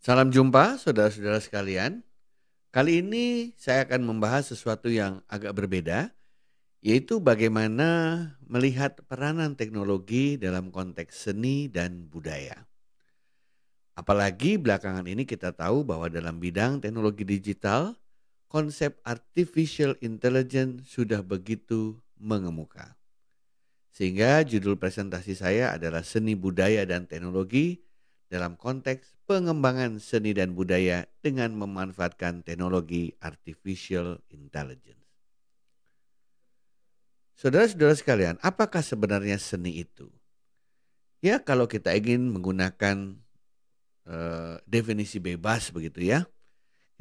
Salam jumpa saudara-saudara sekalian. Kali ini saya akan membahas sesuatu yang agak berbeda, yaitu bagaimana melihat peranan teknologi dalam konteks seni dan budaya. Apalagi belakangan ini kita tahu bahwa dalam bidang teknologi digital, konsep artificial intelligence sudah begitu mengemuka. Sehingga judul presentasi saya adalah seni budaya dan teknologi dalam konteks pengembangan seni dan budaya dengan memanfaatkan teknologi artificial intelligence. Saudara-saudara sekalian, apakah sebenarnya seni itu? Ya, kalau kita ingin menggunakan uh, definisi bebas begitu ya,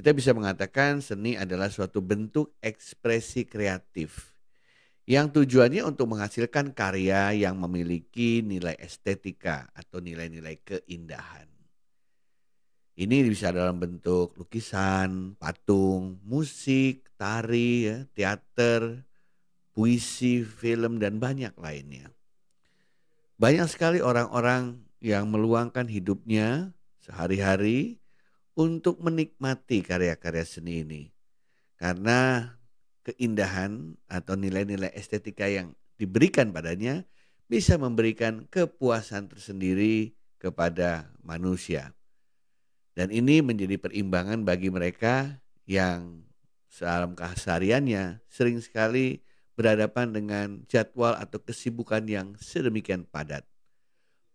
kita bisa mengatakan seni adalah suatu bentuk ekspresi kreatif yang tujuannya untuk menghasilkan karya yang memiliki nilai estetika atau nilai-nilai keindahan. Ini bisa dalam bentuk lukisan, patung, musik, tari, ya, teater, puisi, film, dan banyak lainnya. Banyak sekali orang-orang yang meluangkan hidupnya sehari-hari untuk menikmati karya-karya seni ini. Karena keindahan atau nilai-nilai estetika yang diberikan padanya bisa memberikan kepuasan tersendiri kepada manusia. Dan ini menjadi perimbangan bagi mereka yang dalam kehasariannya sering sekali berhadapan dengan jadwal atau kesibukan yang sedemikian padat.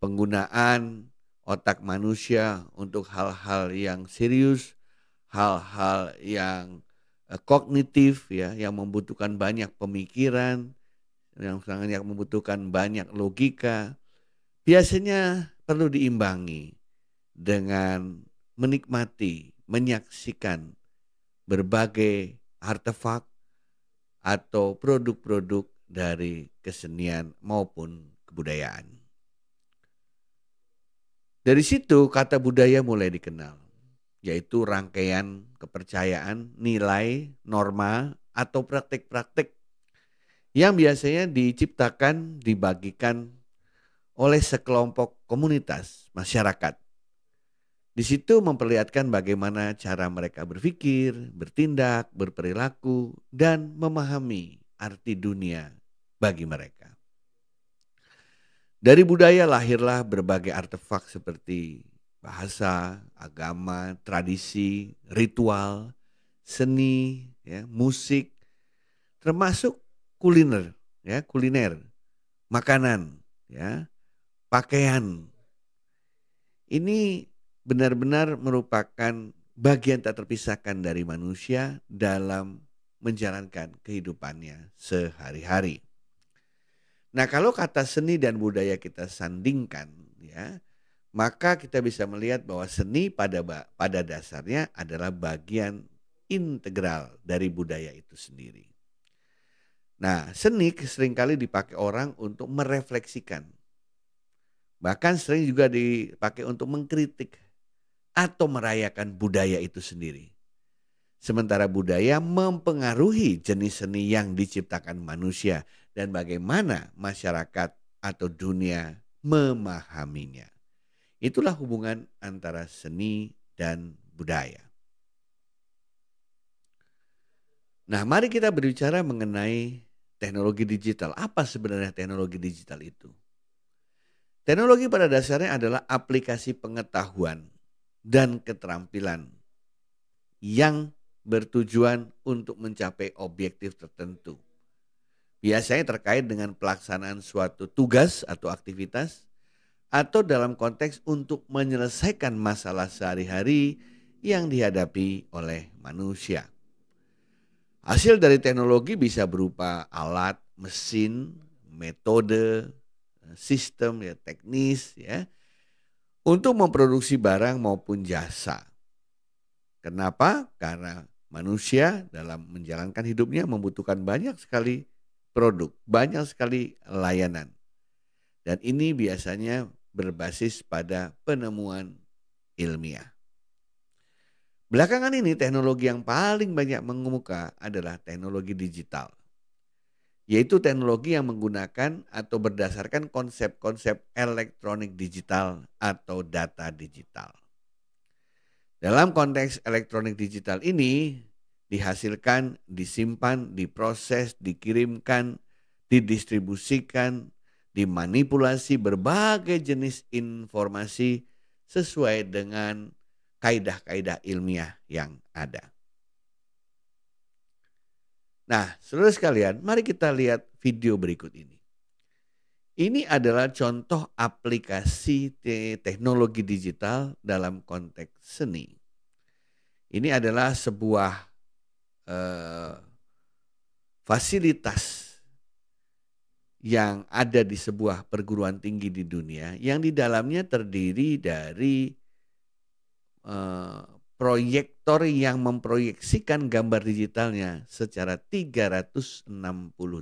Penggunaan otak manusia untuk hal-hal yang serius, hal-hal yang Eh, kognitif ya yang membutuhkan banyak pemikiran yang sangat yang membutuhkan banyak logika biasanya perlu diimbangi dengan menikmati menyaksikan berbagai artefak atau produk-produk dari kesenian maupun kebudayaan. Dari situ kata budaya mulai dikenal yaitu rangkaian kepercayaan, nilai, norma, atau praktik-praktik yang biasanya diciptakan, dibagikan oleh sekelompok komunitas masyarakat. Di situ memperlihatkan bagaimana cara mereka berpikir, bertindak, berperilaku, dan memahami arti dunia bagi mereka. Dari budaya lahirlah berbagai artefak seperti bahasa, agama, tradisi, ritual, seni, ya, musik, termasuk kuliner, ya, kuliner, makanan, ya, pakaian. Ini benar-benar merupakan bagian tak terpisahkan dari manusia dalam menjalankan kehidupannya sehari-hari. Nah, kalau kata seni dan budaya kita sandingkan, ya, maka kita bisa melihat bahwa seni pada pada dasarnya adalah bagian integral dari budaya itu sendiri. Nah, seni seringkali dipakai orang untuk merefleksikan. Bahkan sering juga dipakai untuk mengkritik atau merayakan budaya itu sendiri. Sementara budaya mempengaruhi jenis seni yang diciptakan manusia dan bagaimana masyarakat atau dunia memahaminya. Itulah hubungan antara seni dan budaya. Nah, mari kita berbicara mengenai teknologi digital. Apa sebenarnya teknologi digital itu? Teknologi pada dasarnya adalah aplikasi pengetahuan dan keterampilan yang bertujuan untuk mencapai objektif tertentu. Biasanya terkait dengan pelaksanaan suatu tugas atau aktivitas atau dalam konteks untuk menyelesaikan masalah sehari-hari yang dihadapi oleh manusia. Hasil dari teknologi bisa berupa alat, mesin, metode, eh, sistem ya teknis ya untuk memproduksi barang maupun jasa. Kenapa? Karena manusia dalam menjalankan hidupnya membutuhkan banyak sekali produk, banyak sekali layanan. Dan ini biasanya berbasis pada penemuan ilmiah. Belakangan ini teknologi yang paling banyak mengemuka adalah teknologi digital. Yaitu teknologi yang menggunakan atau berdasarkan konsep-konsep elektronik digital atau data digital. Dalam konteks elektronik digital ini dihasilkan, disimpan, diproses, dikirimkan, didistribusikan, dimanipulasi berbagai jenis informasi sesuai dengan kaidah-kaidah ilmiah yang ada. Nah, seluruh sekalian, mari kita lihat video berikut ini. Ini adalah contoh aplikasi teknologi digital dalam konteks seni. Ini adalah sebuah uh, fasilitas yang ada di sebuah perguruan tinggi di dunia yang di dalamnya terdiri dari uh, proyektor yang memproyeksikan gambar digitalnya secara 360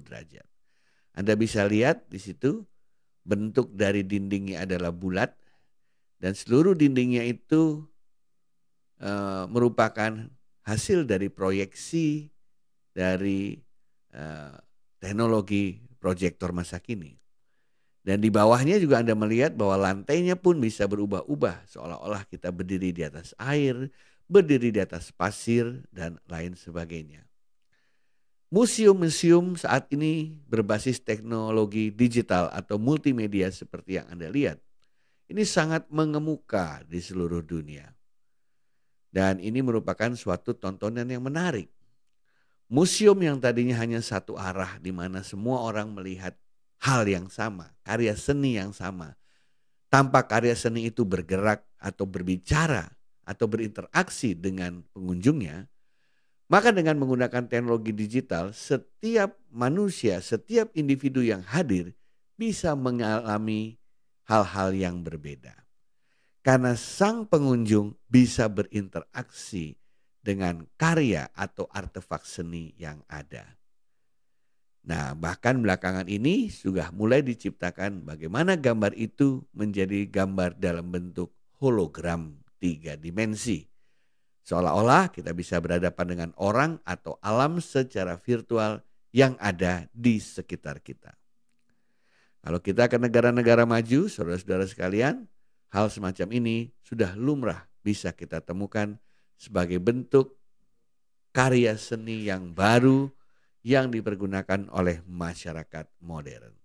derajat. Anda bisa lihat di situ bentuk dari dindingnya adalah bulat dan seluruh dindingnya itu e, merupakan hasil dari proyeksi dari e, teknologi proyektor masa kini. Dan di bawahnya juga Anda melihat bahwa lantainya pun bisa berubah-ubah seolah-olah kita berdiri di atas air, berdiri di atas pasir dan lain sebagainya. Museum-museum saat ini berbasis teknologi digital atau multimedia seperti yang Anda lihat. Ini sangat mengemuka di seluruh dunia. Dan ini merupakan suatu tontonan yang menarik Museum yang tadinya hanya satu arah di mana semua orang melihat hal yang sama, karya seni yang sama. Tanpa karya seni itu bergerak atau berbicara atau berinteraksi dengan pengunjungnya, maka dengan menggunakan teknologi digital, setiap manusia, setiap individu yang hadir bisa mengalami hal-hal yang berbeda. Karena sang pengunjung bisa berinteraksi dengan karya atau artefak seni yang ada. Nah, bahkan belakangan ini sudah mulai diciptakan bagaimana gambar itu menjadi gambar dalam bentuk hologram tiga dimensi. Seolah-olah kita bisa berhadapan dengan orang atau alam secara virtual yang ada di sekitar kita. Kalau kita ke negara-negara maju, saudara-saudara sekalian, hal semacam ini sudah lumrah bisa kita temukan sebagai bentuk karya seni yang baru yang dipergunakan oleh masyarakat modern.